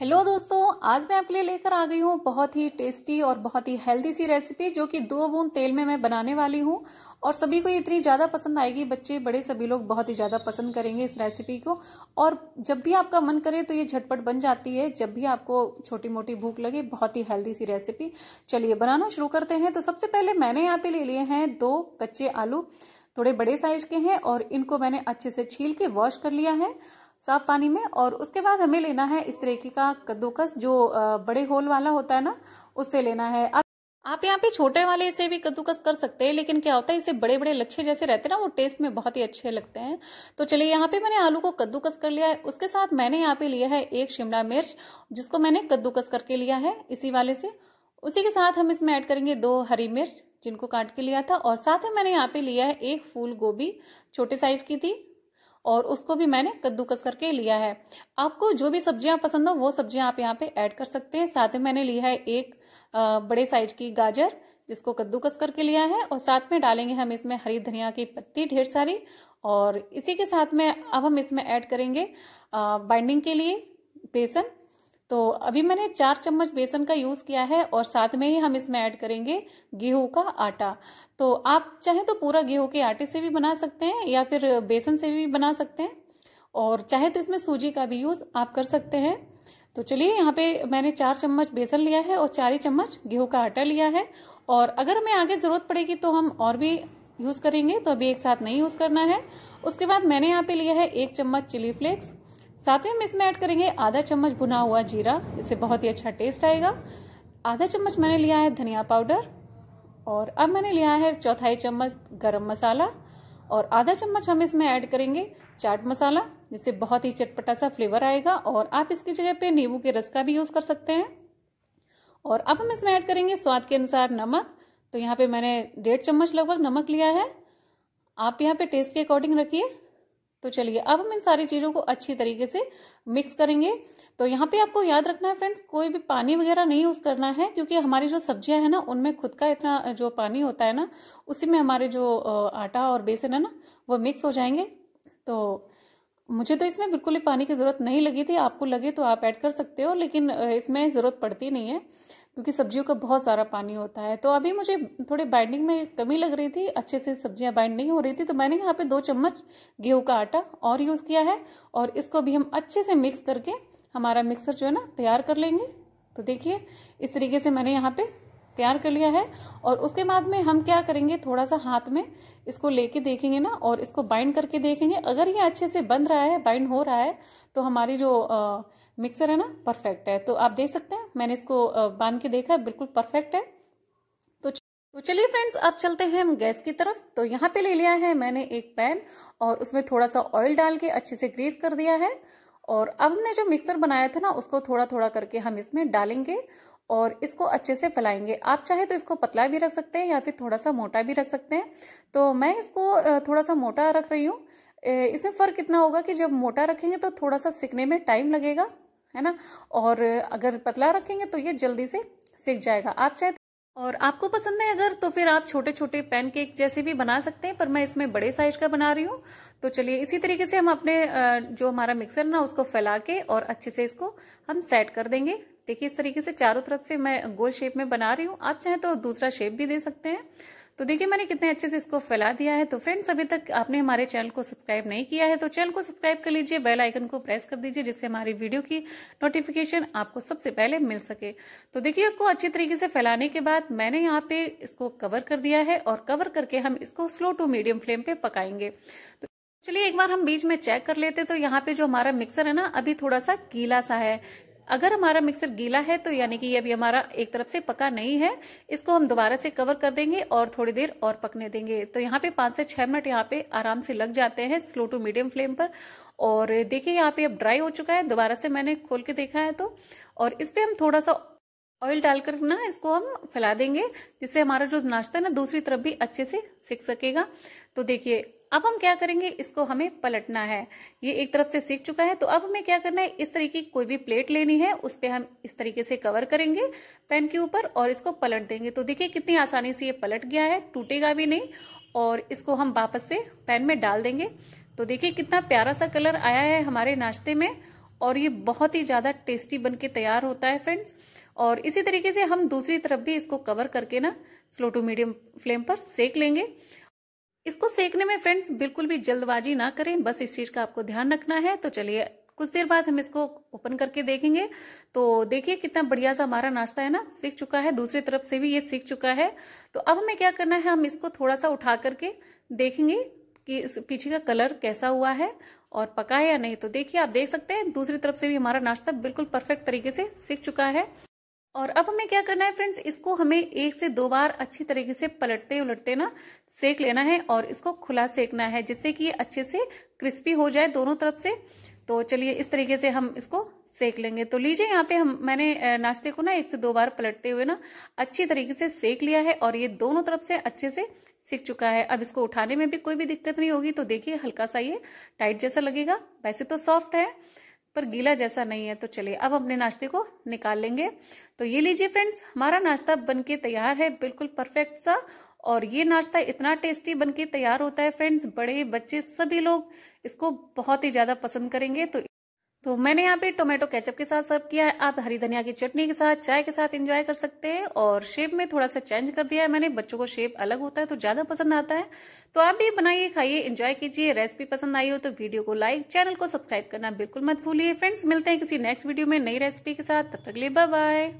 hello दोस्तों आज मैं आपके लिए लेकर आ गई हूँ बहुत ही टेस्टी और बहुत ही हेल्दी सी रेसिपी जो कि दो बूंद तेल में मैं बनाने वाली हूँ और सभी को इतनी ज़्यादा पसंद आएगी बच्चे बड़े सभी लोग बहुत ही ज़्यादा पसंद करेंगे इस रेसिपी को और जब भी आपका मन करे तो ये झटपट बन जाती है जब भी आपको छोटी मोटी भूख लगे बहुत ही हेल्दी सी रेसिपी चलिए बनाना शुरू करते हैं तो सबसे पहले मैंने यहाँ पे ले लिए हैं दो कच्चे आलू थोड़े बड़े साइज के हैं और इनको मैंने अच्छे से छील के वॉश कर लिया है साफ पानी में और उसके बाद हमें लेना है इस तरीके का कद्दूकस जो बड़े होल वाला होता है ना उससे लेना है आप यहाँ पे छोटे वाले से भी कद्दूकस कर सकते हैं लेकिन क्या होता है इसे बड़े बड़े लच्छे जैसे रहते हैं ना वो टेस्ट में बहुत ही अच्छे लगते हैं तो चलिए यहाँ पे मैंने आलू को कद्दूकस कर लिया है उसके साथ मैंने यहाँ पे लिया है एक शिमला मिर्च जिसको मैंने कद्दूकस करके लिया है इसी वाले से उसी के साथ हम इसमें ऐड करेंगे दो हरी मिर्च जिनको काट के लिया था और साथ में मैंने यहाँ पे लिया है एक फूल गोभी छोटे साइज की थी और उसको भी मैंने कद्दूकस करके लिया है आपको जो भी सब्जियां पसंद हो वो सब्जियां आप यहाँ पे ऐड कर सकते हैं साथ में मैंने लिया है एक बड़े साइज की गाजर जिसको कद्दूकस करके लिया है और साथ में डालेंगे हम इसमें हरी धनिया की पत्ती ढेर सारी और इसी के साथ में अब हम इसमें ऐड करेंगे बाइंडिंग के लिए बेसन तो अभी मैंने चार चम्मच बेसन का यूज़ किया है और साथ में ही हम इसमें ऐड करेंगे गेहूं का आटा तो आप चाहें तो पूरा गेहूं के आटे से भी बना सकते हैं या फिर बेसन से भी बना सकते हैं और चाहे तो इसमें सूजी का भी यूज़ आप कर सकते हैं तो चलिए यहाँ पे मैंने चार चम्मच बेसन लिया है और चार ही चम्मच गेहूं का आटा लिया है और अगर हमें आगे ज़रूरत पड़ेगी तो हम और भी यूज़ करेंगे तो अभी एक साथ नहीं यूज़ करना है उसके बाद मैंने यहाँ पे लिया है एक चम्मच चिली फ्लेक्स साथ में इसमें ऐड करेंगे आधा चम्मच भुना हुआ जीरा इससे बहुत ही अच्छा टेस्ट आएगा आधा चम्मच मैंने लिया है धनिया पाउडर और अब मैंने लिया है चौथाई चम्मच गरम मसाला और आधा चम्मच हम इसमें ऐड करेंगे चाट मसाला जिससे बहुत ही चटपटा सा फ्लेवर आएगा और आप इसकी जगह पे नींबू के रस का भी यूज़ कर सकते हैं और अब हम इसमें ऐड करेंगे स्वाद के अनुसार नमक तो यहाँ पे मैंने डेढ़ चम्मच लगभग नमक लिया है आप यहाँ पे टेस्ट के अकॉर्डिंग रखिए तो चलिए अब हम इन सारी चीज़ों को अच्छी तरीके से मिक्स करेंगे तो यहाँ पे आपको याद रखना है फ्रेंड्स कोई भी पानी वगैरह नहीं यूज़ करना है क्योंकि हमारी जो सब्जियां है ना उनमें खुद का इतना जो पानी होता है ना उसी में हमारे जो आटा और बेसन है ना वो मिक्स हो जाएंगे तो मुझे तो इसमें बिल्कुल ही पानी की ज़रूरत नहीं लगी थी आपको लगे तो आप ऐड कर सकते हो लेकिन इसमें ज़रूरत पड़ती नहीं है क्योंकि सब्जियों का बहुत सारा पानी होता है तो अभी मुझे थोड़ी बाइंडिंग में कमी लग रही थी अच्छे से सब्जियां बाइंड नहीं हो रही थी तो मैंने यहाँ पे दो चम्मच गेहूं का आटा और यूज़ किया है और इसको भी हम अच्छे से मिक्स करके हमारा मिक्सर जो है ना तैयार कर लेंगे तो देखिए इस तरीके से मैंने यहाँ पे तैयार कर लिया है और उसके बाद में हम क्या करेंगे थोड़ा सा हाथ में इसको लेके देखेंगे ना और इसको बाइंड करके देखेंगे अगर ये अच्छे से बंध रहा है बाइंड हो रहा है तो हमारी जो आ, मिक्सर है ना परफेक्ट है तो आप देख सकते हैं मैंने इसको बांध के देखा बिल्कुल परफेक्ट है तो, तो चलिए फ्रेंड्स अब चलते हैं हम गैस की तरफ तो यहाँ पे ले लिया है मैंने एक पैन और उसमें थोड़ा सा ऑयल डाल के अच्छे से ग्रीस कर दिया है और अब हमने जो मिक्सर बनाया था ना उसको थोड़ा थोड़ा करके हम इसमें डालेंगे और इसको अच्छे से फैलाएंगे आप चाहे तो इसको पतला भी रख सकते हैं या फिर थोड़ा सा मोटा भी रख सकते हैं तो मैं इसको थोड़ा सा मोटा रख रही हूँ इसमें फ़र्क इतना होगा कि जब मोटा रखेंगे तो थोड़ा सा सिकने में टाइम लगेगा है ना और अगर पतला रखेंगे तो ये जल्दी से सेक जाएगा आप चाहे तो और आपको पसंद है अगर तो फिर आप छोटे छोटे पैनकेक जैसे भी बना सकते हैं पर मैं इसमें बड़े साइज का बना रही हूँ तो चलिए इसी तरीके से हम अपने जो हमारा मिक्सर ना उसको फैला के और अच्छे से इसको हम सेट कर देंगे देखिए इस तरीके से चारों तरफ से मैं गोल शेप में बना रही हूँ आप चाहें तो दूसरा शेप भी दे सकते हैं तो देखिए मैंने कितने अच्छे से इसको फैला दिया है तो फ्रेंड्स अभी तक आपने हमारे चैनल को सब्सक्राइब नहीं किया है तो चैनल को सब्सक्राइब कर लीजिए बेल आइकन को प्रेस कर दीजिए जिससे हमारी वीडियो की नोटिफिकेशन आपको सबसे पहले मिल सके तो देखिए इसको अच्छी तरीके से फैलाने के बाद मैंने यहाँ पे इसको कवर कर दिया है और कवर करके हम इसको स्लो टू मीडियम फ्लेम पे पकाएंगे तो चलिए एक बार हम बीच में चेक कर लेते तो यहाँ पे जो हमारा मिक्सर है ना अभी थोड़ा सा गीला सा है अगर हमारा मिक्सर गीला है तो यानी कि अभी हमारा एक तरफ से पका नहीं है इसको हम दोबारा से कवर कर देंगे और थोड़ी देर और पकने देंगे तो यहाँ पे पांच से छह मिनट यहाँ पे आराम से लग जाते हैं स्लो टू मीडियम फ्लेम पर और देखिए यहाँ पे अब ड्राई हो चुका है दोबारा से मैंने खोल के देखा है तो और इस पर हम थोड़ा सा ऑयल डालकर ना इसको हम फैला देंगे जिससे हमारा जो नाश्ता है ना दूसरी तरफ भी अच्छे से सिक सकेगा तो देखिए अब हम क्या करेंगे इसको हमें पलटना है ये एक तरफ से सीख चुका है तो अब हमें क्या करना है इस तरीके की कोई भी प्लेट लेनी है उस पर हम इस तरीके से कवर करेंगे पैन के ऊपर और इसको पलट देंगे तो देखिए कितनी आसानी से ये पलट गया है टूटेगा भी नहीं और इसको हम वापस से पैन में डाल देंगे तो देखिए कितना प्यारा सा कलर आया है हमारे नाश्ते में और ये बहुत ही ज़्यादा टेस्टी बन के तैयार होता है फ्रेंड्स और इसी तरीके से हम दूसरी तरफ भी इसको कवर करके ना स्लो टू मीडियम फ्लेम पर सेक लेंगे इसको सेकने में फ्रेंड्स बिल्कुल भी जल्दबाजी ना करें बस इस चीज़ का आपको ध्यान रखना है तो चलिए कुछ देर बाद हम इसको ओपन करके देखेंगे तो देखिए कितना बढ़िया सा हमारा नाश्ता है ना सीख चुका है दूसरी तरफ से भी ये सीख चुका है तो अब हमें क्या करना है हम इसको थोड़ा सा उठा करके देखेंगे कि इस पीछे का कलर कैसा हुआ है और पका है या नहीं तो देखिए आप देख सकते हैं दूसरी तरफ से भी हमारा नाश्ता बिल्कुल परफेक्ट तरीके से सीख चुका है और अब हमें क्या करना है फ्रेंड्स इसको हमें एक से दो बार अच्छी तरीके से पलटते उलटते ना सेक लेना है और इसको खुला सेकना है जिससे कि ये अच्छे से क्रिस्पी हो जाए दोनों तरफ से तो चलिए इस तरीके से हम इसको सेक लेंगे तो लीजिए यहाँ पे हम मैंने नाश्ते को ना एक से दो बार पलटते हुए ना अच्छी तरीके से सेक लिया है और ये दोनों तरफ से अच्छे से सीख चुका है अब इसको उठाने में भी कोई भी दिक्कत नहीं होगी तो देखिए हल्का सा ये टाइट जैसा लगेगा वैसे तो सॉफ्ट है पर गीला जैसा नहीं है तो चलिए अब अपने नाश्ते को निकाल लेंगे तो ये लीजिए फ्रेंड्स हमारा नाश्ता बनके तैयार है बिल्कुल परफेक्ट सा और ये नाश्ता इतना टेस्टी बनके तैयार होता है फ्रेंड्स बड़े बच्चे सभी लोग इसको बहुत ही ज़्यादा पसंद करेंगे तो तो मैंने यहाँ पे टोमेटो केचप के साथ सर्व किया है आप हरी धनिया की चटनी के साथ चाय के साथ एंजॉय कर सकते हैं और शेप में थोड़ा सा चेंज कर दिया है मैंने बच्चों को शेप अलग होता है तो ज्यादा पसंद आता है तो आप भी बनाइए खाइए एंजॉय कीजिए रेसिपी पसंद आई हो तो वीडियो को लाइक चैनल को सब्सक्राइब करना बिल्कुल मत भूलिए फ्रेंड्स मिलते हैं किसी नेक्स्ट वीडियो में नई रेसिपी के साथ तब तक लिए बाय